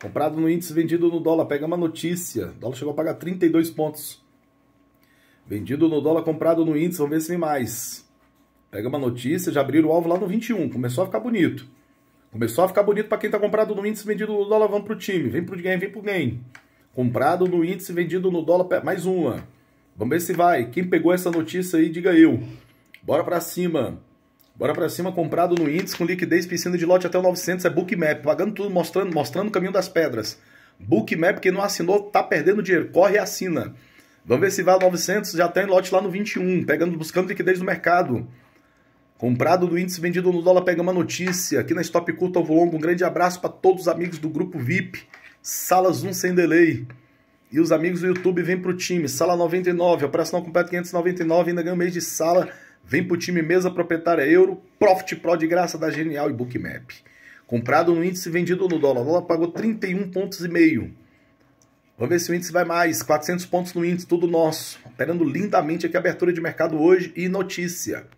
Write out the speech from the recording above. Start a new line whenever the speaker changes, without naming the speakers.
Comprado no índice, vendido no dólar. Pega uma notícia. O dólar chegou a pagar 32 pontos. Vendido no dólar, comprado no índice. Vamos ver se tem mais. Pega uma notícia, já abriram o alvo lá no 21. Começou a ficar bonito. Começou a ficar bonito para quem está comprado no índice, vendido no dólar. Vamos para o time. Vem para o game, vem para o game. Comprado no índice, vendido no dólar. Mais uma. Vamos ver se vai. Quem pegou essa notícia aí, diga eu. Bora para cima. Bora para cima, comprado no índice, com liquidez, piscina de lote até o 900, é bookmap, pagando tudo, mostrando, mostrando o caminho das pedras. Bookmap, quem não assinou, tá perdendo dinheiro, corre e assina. Vamos ver se vai ao 900, já tem tá lote lá no 21, pegando, buscando liquidez no mercado. Comprado no índice, vendido no dólar, pega uma notícia. Aqui na Stop cut ao Longo, um grande abraço para todos os amigos do grupo VIP, Sala Zoom sem delay. E os amigos do YouTube vem pro time, Sala 99, operacional completo 599, ainda ganha um mês de sala Vem pro time mesa proprietária euro, Profit Pro de graça da Genial e Bookmap. Comprado no índice, vendido no dólar. O dólar pagou 31 pontos e meio. Vamos ver se o índice vai mais. 400 pontos no índice, tudo nosso. Operando lindamente aqui a abertura de mercado hoje e notícia.